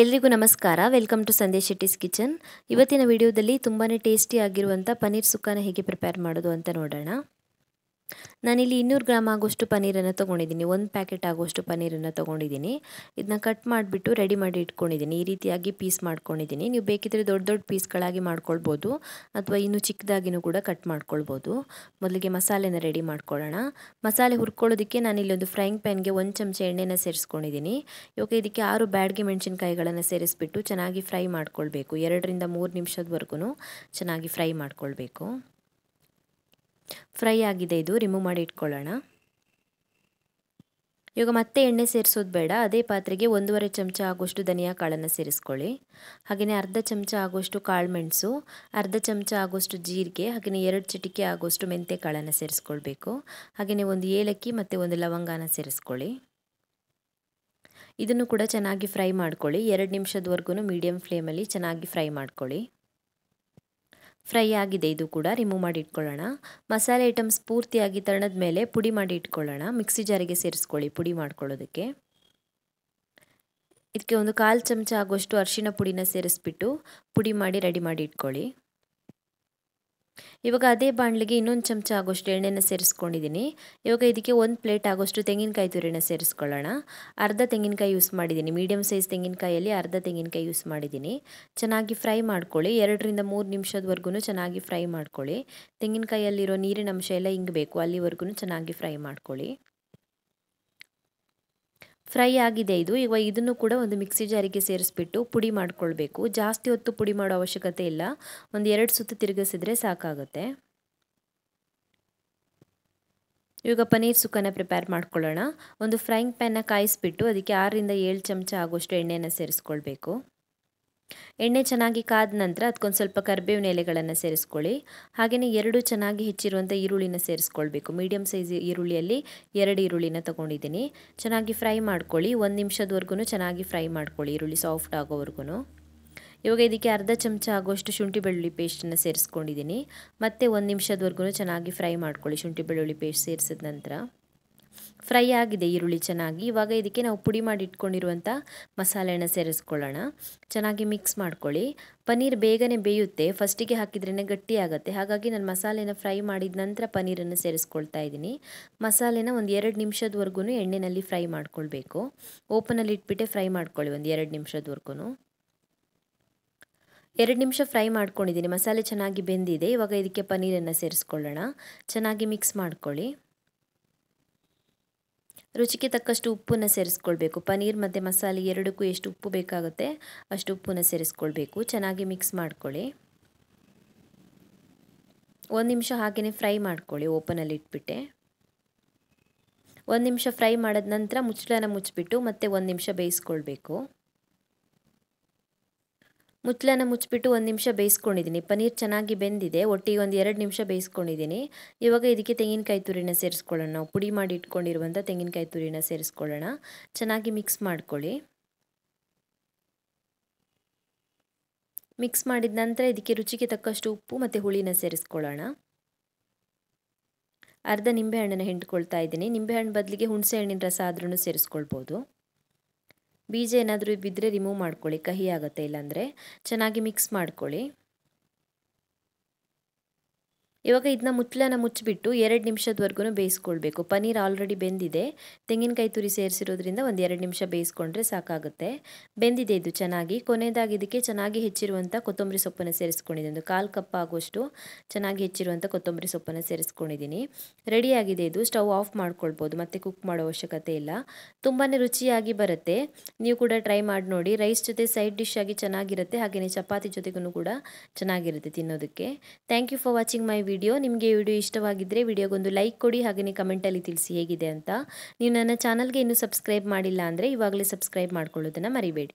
ಎಲ್ರಿಗೂ ನಮಸ್ಕಾರ welcome to Sandesh Shetty's kitchen ಇವತ್ತಿನ ವಿಡಿಯೋದಲ್ಲಿ ತುಂಬಾ ಟೇಸ್ಟಿ ಆಗಿರುವಂಥ ಪನ್ನೀರ್ ಸುಕ್ಕಾನ ಹೇಗೆ ಪ್ರಿಪೇರ್ ಮಾಡೋದು ಅಂತ ನೋಡೋಣ ನಾನಿಲ್ಲಿ ಇನ್ನೂರು ಗ್ರಾಮ್ ಆಗೋಷ್ಟು ಪನ್ನೀರನ್ನು ತೊಗೊಂಡಿದ್ದೀನಿ ಒಂದು ಪ್ಯಾಕೆಟ್ ಆಗೋಷ್ಟು ಪನ್ನೀರನ್ನು ತೊಗೊಂಡಿದ್ದೀನಿ ಇದನ್ನ ಕಟ್ ಮಾಡಿಬಿಟ್ಟು ರೆಡಿ ಮಾಡಿ ಇಟ್ಕೊಂಡಿದ್ದೀನಿ ಈ ರೀತಿಯಾಗಿ ಪೀಸ್ ಮಾಡ್ಕೊಂಡಿದ್ದೀನಿ ನೀವು ಬೇಕಿದ್ದರೆ ದೊಡ್ಡ ದೊಡ್ಡ ಪೀಸ್ಗಳಾಗಿ ಮಾಡ್ಕೊಳ್ಬೋದು ಅಥವಾ ಇನ್ನೂ ಚಿಕ್ಕದಾಗಿನೂ ಕೂಡ ಕಟ್ ಮಾಡ್ಕೊಳ್ಬೋದು ಮೊದಲಿಗೆ ಮಸಾಲೆನ ರೆಡಿ ಮಾಡ್ಕೊಳ್ಳೋಣ ಮಸಾಲೆ ಹುರ್ಕೊಳ್ಳೋದಕ್ಕೆ ನಾನಿಲ್ಲಿ ಒಂದು ಫ್ರೈಯಿಂಗ್ ಪ್ಯಾನ್ಗೆ ಒಂದು ಚಮಚ ಎಣ್ಣೆನ ಸೇರಿಸ್ಕೊಂಡಿದ್ದೀನಿ ಇವಾಗ ಇದಕ್ಕೆ ಆರು ಬ್ಯಾಡ್ಗೆ ಮೆಣಸಿನ್ಕಾಯಿಗಳನ್ನು ಸೇರಿಸ್ಬಿಟ್ಟು ಚೆನ್ನಾಗಿ ಫ್ರೈ ಮಾಡ್ಕೊಳ್ಬೇಕು ಎರಡರಿಂದ ಮೂರು ನಿಮಿಷದವರೆಗೂ ಚೆನ್ನಾಗಿ ಫ್ರೈ ಮಾಡ್ಕೊಳ್ಬೇಕು ಫ್ರೈ ಆಗಿದೆ ಇದು ರಿಮೂವ್ ಮಾಡಿ ಇಟ್ಕೊಳ್ಳೋಣ ಇವಾಗ ಮತ್ತೆ ಎಣ್ಣೆ ಸೇರಿಸೋದು ಬೇಡ ಅದೇ ಪಾತ್ರೆಗೆ ಒಂದೂವರೆ ಚಮಚ ಆಗೋಷ್ಟು ಧನಿಯಾ ಕಾಳನ್ನು ಸೇರಿಸ್ಕೊಳ್ಳಿ ಹಾಗೆಯೇ ಅರ್ಧ ಚಮಚ ಆಗೋಷ್ಟು ಕಾಳು ಮೆಣಸು ಅರ್ಧ ಚಮಚ ಆಗೋಷ್ಟು ಜೀರಿಗೆ ಹಾಗೆಯೇ ಎರಡು ಚಿಟಿಕೆ ಆಗೋಷ್ಟು ಮೆಂತ್ಯ ಕಾಳನ್ನು ಸೇರಿಸ್ಕೊಳ್ಬೇಕು ಹಾಗೆಯೇ ಒಂದು ಏಲಕ್ಕಿ ಮತ್ತು ಒಂದು ಲವಂಗಾನ ಸೇರಿಸ್ಕೊಳ್ಳಿ ಇದನ್ನು ಕೂಡ ಚೆನ್ನಾಗಿ ಫ್ರೈ ಮಾಡ್ಕೊಳ್ಳಿ ಎರಡು ನಿಮಿಷದವರೆಗೂ ಮೀಡಿಯಮ್ ಫ್ಲೇಮಲ್ಲಿ ಚೆನ್ನಾಗಿ ಫ್ರೈ ಮಾಡ್ಕೊಳ್ಳಿ ಫ್ರೈ ಆಗಿದೆ ಇದು ಕೂಡ ರಿಮೂವ್ ಮಾಡಿ ಇಟ್ಕೊಳ್ಳೋಣ ಮಸಾಲೆ ಐಟಮ್ಸ್ ಪೂರ್ತಿಯಾಗಿ ತಣದ ಮೇಲೆ ಪುಡಿ ಮಾಡಿ ಇಟ್ಕೊಳ್ಳೋಣ ಮಿಕ್ಸಿ ಜಾರಿಗೆ ಸೇರಿಸ್ಕೊಳ್ಳಿ ಪುಡಿ ಮಾಡ್ಕೊಳ್ಳೋದಕ್ಕೆ ಇದಕ್ಕೆ ಒಂದು ಕಾಲು ಚಮಚ ಆಗುವಷ್ಟು ಅರಿಶಿನ ಪುಡಿನ ಸೇರಿಸ್ಬಿಟ್ಟು ಪುಡಿ ಮಾಡಿ ರೆಡಿ ಮಾಡಿ ಇಟ್ಕೊಳ್ಳಿ ಇವಾಗ ಅದೇ ಬಾಣಲಿಗೆ ಇನ್ನೊಂದು ಚಮಚ ಆಗೋಷ್ಟು ಎಣ್ಣೆನ ಸೇರಿಸ್ಕೊಂಡಿದ್ದೀನಿ ಇವಾಗ ಇದಕ್ಕೆ ಒಂದು ಪ್ಲೇಟ್ ಆಗೋಷ್ಟು ತೆಂಗಿನಕಾಯಿ ತುರಿನ ಸೇರಿಸ್ಕೊಳ್ಳೋಣ ಅರ್ಧ ತೆಂಗಿನಕಾಯಿ ಯೂಸ್ ಮಾಡಿದ್ದೀನಿ ಮೀಡಿಯಮ್ ಸೈಜ್ ತೆಂಗಿನಕಾಯಲ್ಲಿ ಅರ್ಧ ತೆಂಗಿನಕಾಯಿ ಯೂಸ್ ಮಾಡಿದ್ದೀನಿ ಚೆನ್ನಾಗಿ ಫ್ರೈ ಮಾಡ್ಕೊಳ್ಳಿ ಎರಡರಿಂದ ಮೂರು ನಿಮಿಷದವರೆಗೂ ಚೆನ್ನಾಗಿ ಫ್ರೈ ಮಾಡ್ಕೊಳ್ಳಿ ತೆಂಗಿನಕಾಯಲ್ಲಿರೋ ನೀರಿನ ಅಂಶ ಎಲ್ಲ ಹಿಂಗಬೇಕು ಅಲ್ಲಿವರೆಗೂ ಚೆನ್ನಾಗಿ ಫ್ರೈ ಮಾಡ್ಕೊಳ್ಳಿ ಫ್ರೈ ಆಗಿದೆ ಇದು ಇವಾಗ ಇದನ್ನು ಕೂಡ ಒಂದು ಮಿಕ್ಸಿ ಜಾರಿಗೆ ಸೇರಿಸ್ಬಿಟ್ಟು ಪುಡಿ ಮಾಡ್ಕೊಳ್ಬೇಕು ಜಾಸ್ತಿ ಹೊತ್ತು ಪುಡಿ ಮಾಡೋ ಅವಶ್ಯಕತೆ ಇಲ್ಲ ಒಂದು ಎರಡು ಸುತ್ತು ತಿರುಗಿಸಿದ್ರೆ ಸಾಕಾಗುತ್ತೆ ಇವಾಗ ಪನ್ನೀರ್ ಸುಕ್ಕನ ಪ್ರಿಪೇರ್ ಮಾಡ್ಕೊಳ್ಳೋಣ ಒಂದು ಫ್ರೈಯಿಂಗ್ ಪ್ಯಾನ್ನ ಕಾಯಿಸ್ಬಿಟ್ಟು ಅದಕ್ಕೆ ಆರರಿಂದ ಏಳು ಚಮಚ ಆಗೋಷ್ಟು ಎಣ್ಣೆಯನ್ನು ಸೇರಿಸ್ಕೊಳ್ಬೇಕು ಎಣ್ಣೆ ಚೆನ್ನಾಗಿ ಕಾದ ನಂತರ ಅದಕ್ಕೊಂದು ಸ್ವಲ್ಪ ಕರಿಬೇವಿನ ಎಲೆಗಳನ್ನು ಸೇರಿಸ್ಕೊಳ್ಳಿ ಹಾಗೆಯೇ ಎರಡು ಚೆನ್ನಾಗಿ ಹೆಚ್ಚಿರುವಂಥ ಈರುಳ್ಳಿನ ಸೇರಿಸ್ಕೊಳ್ಬೇಕು ಮೀಡಿಯಮ್ ಸೈಜ್ ಈರುಳ್ಳಿಯಲ್ಲಿ ಎರಡು ಈರುಳ್ಳಿನ ತಗೊಂಡಿದ್ದೀನಿ ಚೆನ್ನಾಗಿ ಫ್ರೈ ಮಾಡ್ಕೊಳ್ಳಿ ಒಂದು ನಿಮಿಷದವರೆಗೂ ಚೆನ್ನಾಗಿ ಫ್ರೈ ಮಾಡ್ಕೊಳ್ಳಿ ಈರುಳ್ಳಿ ಸಾಫ್ಟ್ ಆಗೋವರೆಗೂ ಇವಾಗ ಇದಕ್ಕೆ ಅರ್ಧ ಚಮಚ ಆಗೋಷ್ಟು ಶುಂಠಿ ಬೆಳ್ಳುಳ್ಳಿ ಪೇಸ್ಟನ್ನು ಸೇರಿಸ್ಕೊಂಡಿದ್ದೀನಿ ಮತ್ತು ಒಂದು ನಿಮಿಷದವರೆಗೂ ಚೆನ್ನಾಗಿ ಫ್ರೈ ಮಾಡ್ಕೊಳ್ಳಿ ಶುಂಠಿ ಬೆಳ್ಳುಳ್ಳಿ ಪೇಸ್ಟ್ ಸೇರಿಸಿದ ನಂತರ ಫ್ರೈ ಆಗಿದೆ ಈರುಳ್ಳಿ ಚೆನ್ನಾಗಿ ಇವಾಗ ಇದಕ್ಕೆ ನಾವು ಪುಡಿ ಮಾಡಿ ಇಟ್ಕೊಂಡಿರುವಂಥ ಮಸಾಲೆನ ಸೇರಿಸ್ಕೊಳ್ಳೋಣ ಚೆನ್ನಾಗಿ ಮಿಕ್ಸ್ ಮಾಡ್ಕೊಳ್ಳಿ ಪನ್ನೀರ್ ಬೇಗನೆ ಬೇಯುತ್ತೆ ಫಸ್ಟಿಗೆ ಹಾಕಿದ್ರೇ ಗಟ್ಟಿ ಆಗುತ್ತೆ ಹಾಗಾಗಿ ನಾನು ಮಸಾಲೆನ ಫ್ರೈ ಮಾಡಿದ ನಂತರ ಪನ್ನೀರನ್ನು ಸೇರಿಸ್ಕೊಳ್ತಾ ಇದ್ದೀನಿ ಮಸಾಲೆನ ಒಂದು ಎರಡು ನಿಮಿಷದವರೆಗೂ ಎಣ್ಣೆಯಲ್ಲಿ ಫ್ರೈ ಮಾಡ್ಕೊಳ್ಬೇಕು ಓಪನಲ್ಲಿ ಇಟ್ಬಿಟ್ಟೆ ಫ್ರೈ ಮಾಡ್ಕೊಳ್ಳಿ ಒಂದು ಎರಡು ನಿಮಿಷದವರೆಗೂ ಎರಡು ನಿಮಿಷ ಫ್ರೈ ಮಾಡ್ಕೊಂಡಿದ್ದೀನಿ ಮಸಾಲೆ ಚೆನ್ನಾಗಿ ಬೆಂದಿದೆ ಇವಾಗ ಇದಕ್ಕೆ ಪನ್ನೀರನ್ನು ಸೇರಿಸ್ಕೊಳ್ಳೋಣ ಚೆನ್ನಾಗಿ ಮಿಕ್ಸ್ ಮಾಡ್ಕೊಳ್ಳಿ ರುಚಿಗೆ ತಕ್ಕಷ್ಟು ಉಪ್ಪನ್ನು ಸೇರಿಸ್ಕೊಳ್ಬೇಕು ಪನ್ನೀರ್ ಮತ್ತು ಮಸಾಲೆ ಎರಡಕ್ಕೂ ಎಷ್ಟು ಉಪ್ಪು ಬೇಕಾಗುತ್ತೆ ಅಷ್ಟು ಉಪ್ಪನ್ನು ಸೇರಿಸ್ಕೊಳ್ಬೇಕು ಚೆನ್ನಾಗಿ ಮಿಕ್ಸ್ ಮಾಡ್ಕೊಳ್ಳಿ ಒಂದು ನಿಮಿಷ ಹಾಗೆಯೇ ಫ್ರೈ ಮಾಡ್ಕೊಳ್ಳಿ ಓಪನಲ್ಲಿ ಇಟ್ಬಿಟ್ಟೆ ಒಂದು ನಿಮಿಷ ಫ್ರೈ ಮಾಡಿದ ನಂತರ ಮುಚ್ಚಳನ ಮುಚ್ಚಿಬಿಟ್ಟು ಮತ್ತೆ ಒಂದು ನಿಮಿಷ ಬೇಯಿಸ್ಕೊಳ್ಬೇಕು ಮುಚ್ಚಳನ ಮುಚ್ಚಿಬಿಟ್ಟು ಒಂದು ನಿಮಿಷ ಬೇಯಿಸ್ಕೊಂಡಿದ್ದೀನಿ ಪನೀರ್ ಚೆನ್ನಾಗಿ ಬೆಂದಿದೆ ಒಟ್ಟಿಗೆ ಒಂದು ಎರಡು ನಿಮಿಷ ಬೇಯಿಸ್ಕೊಂಡಿದ್ದೀನಿ ಇವಾಗ ಇದಕ್ಕೆ ತೆಂಗಿನಕಾಯಿ ತುರಿನ ಸೇರಿಸ್ಕೊಳ್ಳೋಣ ನಾವು ಪುಡಿ ಮಾಡಿ ಇಟ್ಕೊಂಡಿರುವಂಥ ತೆಂಗಿನಕಾಯಿ ತುರಿನ ಸೇರಿಸ್ಕೊಳ್ಳೋಣ ಚೆನ್ನಾಗಿ ಮಿಕ್ಸ್ ಮಾಡ್ಕೊಳ್ಳಿ ಮಿಕ್ಸ್ ಮಾಡಿದ ನಂತರ ಇದಕ್ಕೆ ರುಚಿಗೆ ತಕ್ಕಷ್ಟು ಉಪ್ಪು ಮತ್ತು ಹುಳಿನ ಸೇರಿಸ್ಕೊಳ್ಳೋಣ ಅರ್ಧ ನಿಂಬೆಹಣ್ಣನ್ನು ಹಿಂಡ್ಕೊಳ್ತಾ ಇದ್ದೀನಿ ನಿಂಬೆಹಣ್ಣು ಬದಲಿಗೆ ಹುಣಸೆ ಹಣ್ಣಿನ ರಸ ಆದ್ರೂ ಸೇರಿಸ್ಕೊಳ್ಬೋದು ಬೀಜ ಏನಾದರೂ ಬಿದ್ದರೆ ರಿಮೂವ್ ಮಾಡ್ಕೊಳ್ಳಿ ಕಹಿ ಆಗುತ್ತೆ ಇಲ್ಲಾಂದರೆ ಚೆನ್ನಾಗಿ ಮಿಕ್ಸ್ ಮಾಡ್ಕೊಳ್ಳಿ ಇವಾಗ ಇದನ್ನ ಮುಚ್ಚಲನ್ನ ಮುಚ್ಚಿಬಿಟ್ಟು ಎರಡು ನಿಮಿಷದವರೆಗೂ ಬೇಯಿಸ್ಕೊಳ್ಬೇಕು ಪನ್ನೀರ್ ಆಲ್ರೆಡಿ ಬೆಂದಿದೆ ತೆಂಗಿನಕಾಯಿ ತುರಿ ಸೇರಿಸಿರೋದ್ರಿಂದ ಒಂದು ಎರಡು ನಿಮಿಷ ಬೇಯಿಸ್ಕೊಂಡ್ರೆ ಸಾಕಾಗುತ್ತೆ ಬೆಂದಿದೆ ಇದು ಚೆನ್ನಾಗಿ ಕೊನೆಯದಾಗಿ ಇದಕ್ಕೆ ಚೆನ್ನಾಗಿ ಹೆಚ್ಚಿರುವಂಥ ಕೊತ್ತಂಬರಿ ಸೊಪ್ಪನ್ನು ಸೇರಿಸ್ಕೊಂಡಿದ್ದೀನಿ ಒಂದು ಕಾಲು ಕಪ್ ಆಗುವಷ್ಟು ಚೆನ್ನಾಗಿ ಹೆಚ್ಚಿರುವಂಥ ಕೊತ್ತಂಬರಿ ಸೊಪ್ಪನ್ನು ಸೇರಿಸ್ಕೊಂಡಿದ್ದೀನಿ ರೆಡಿಯಾಗಿದೆ ಇದು ಸ್ಟವ್ ಆಫ್ ಮಾಡ್ಕೊಳ್ಬೋದು ಮತ್ತು ಕುಕ್ ಮಾಡೋ ಅವಶ್ಯಕತೆ ಇಲ್ಲ ತುಂಬಾ ರುಚಿಯಾಗಿ ಬರುತ್ತೆ ನೀವು ಕೂಡ ಟ್ರೈ ಮಾಡಿ ನೋಡಿ ರೈಸ್ ಜೊತೆ ಸೈಡ್ ಡಿಶ್ ಆಗಿ ಚೆನ್ನಾಗಿರುತ್ತೆ ಹಾಗೆಯೇ ಚಪಾತಿ ಜೊತೆಗೂ ಕೂಡ ಚೆನ್ನಾಗಿರುತ್ತೆ ತಿನ್ನೋದಕ್ಕೆ thank you for watching my video video ನಿಮಗೆ ಈ ವಿಡಿಯೋ ಇಷ್ಟವಾಗಿದ್ದರೆ ವಿಡಿಯೋಗೊಂದು ಲೈಕ್ ಕೊಡಿ ಹಾಗೆಯೇ ಕಮೆಂಟಲ್ಲಿ ತಿಳಿಸಿ ಹೇಗಿದೆ ಅಂತ ನೀವು ನನ್ನ ಚಾನಲ್ಗೆ ಇನ್ನೂ ಸಬ್ಸ್ಕ್ರೈಬ್ ಮಾಡಿಲ್ಲ ಅಂದರೆ ಇವಾಗಲೇ ಸಬ್ಸ್ಕ್ರೈಬ್ ಮಾಡ್ಕೊಳ್ಳೋದನ್ನು ಮರಿಬೇಡಿ